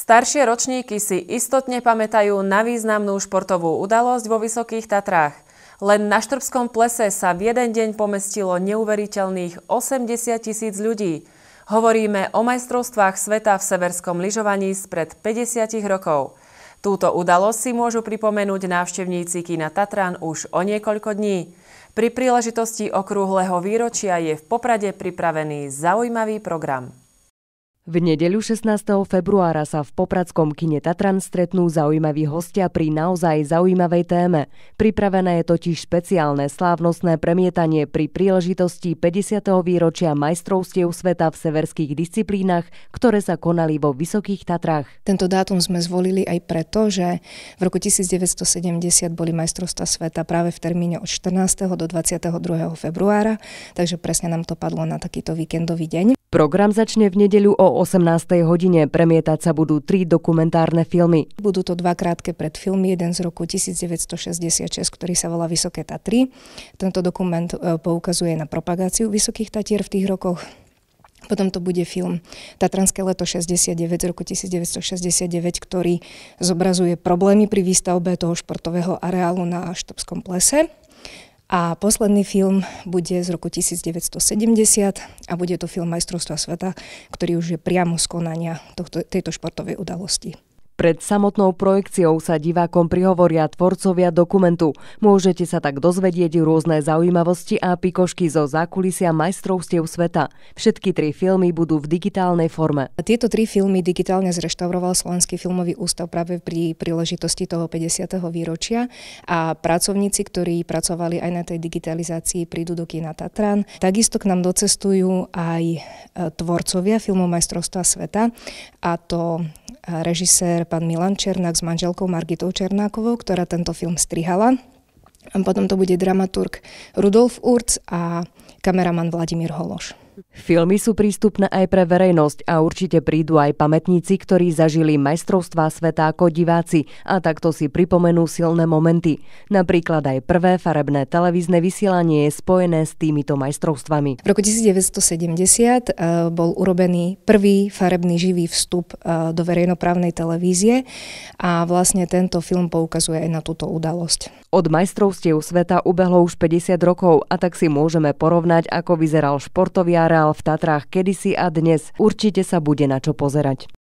Staršie ročníky si istotne pamätajú na významnú športovú udalosť vo Vysokých Tatrách. Len na Štrbskom plese sa v jeden deň pomestilo neuveriteľných 80 tisíc ľudí. Hovoríme o majstrovstvách sveta v severskom lyžovaní spred 50 rokov. Túto udalosť si môžu pripomenúť návštevníci kina Tatran už o niekoľko dní. Pri príležitosti okrúhleho výročia je v Poprade pripravený zaujímavý program. V nedeľu 16. februára sa v Popradskom kine Tatran stretnú zaujímaví hostia pri naozaj zaujímavej téme. Pripravené je totiž špeciálne slávnostné premietanie pri príležitosti 50. výročia majstrovstiev sveta v severských disciplínach, ktoré sa konali vo Vysokých Tatrách. Tento dátum sme zvolili aj preto, že v roku 1970 boli majstrovstva sveta práve v termíne od 14. do 22. februára, takže presne nám to padlo na takýto víkendový deň. Program začne v nedeľu o 18. hodine. Premietať sa budú tri dokumentárne filmy. Budú to dva krátke predfilmy, jeden z roku 1966, ktorý sa volá Vysoké Tatry. Tento dokument e, poukazuje na propagáciu Vysokých Tatier v tých rokoch. Potom to bude film Tatranské leto 69 z roku 1969, ktorý zobrazuje problémy pri výstavbe toho športového areálu na Štopskom plese. A posledný film bude z roku 1970 a bude to film Majstrovstva sveta, ktorý už je priamo z konania tohto, tejto športovej udalosti. Pred samotnou projekciou sa divákom prihovoria tvorcovia dokumentu. Môžete sa tak dozvedieť rôzne zaujímavosti a pikošky zo zákulisia majstrovstiev sveta. Všetky tri filmy budú v digitálnej forme. Tieto tri filmy digitálne zreštauroval Slovenský filmový ústav práve pri príležitosti toho 50. výročia a pracovníci, ktorí pracovali aj na tej digitalizácii, prídu do kina Tatran. Takisto k nám docestujú aj e, tvorcovia filmov majstrovstva sveta a to režisér pán Milan Černák s manželkou Margitou Černákovou, ktorá tento film strihala. A potom to bude dramaturg Rudolf Urc a kameraman Vladimír Hološ. Filmy sú prístupné aj pre verejnosť a určite prídu aj pamätníci, ktorí zažili majstrovstvá sveta ako diváci a takto si pripomenú silné momenty. Napríklad aj prvé farebné televízne vysielanie je spojené s týmito majstrovstvami. V roku 1970 e, bol urobený prvý farebný živý vstup e, do verejnoprávnej televízie a vlastne tento film poukazuje aj na túto udalosť. Od majstrovstiev sveta ubehlo už 50 rokov a tak si môžeme porovnať, ako vyzeral športovia areál v Tatrách kedysi a dnes. Určite sa bude na čo pozerať.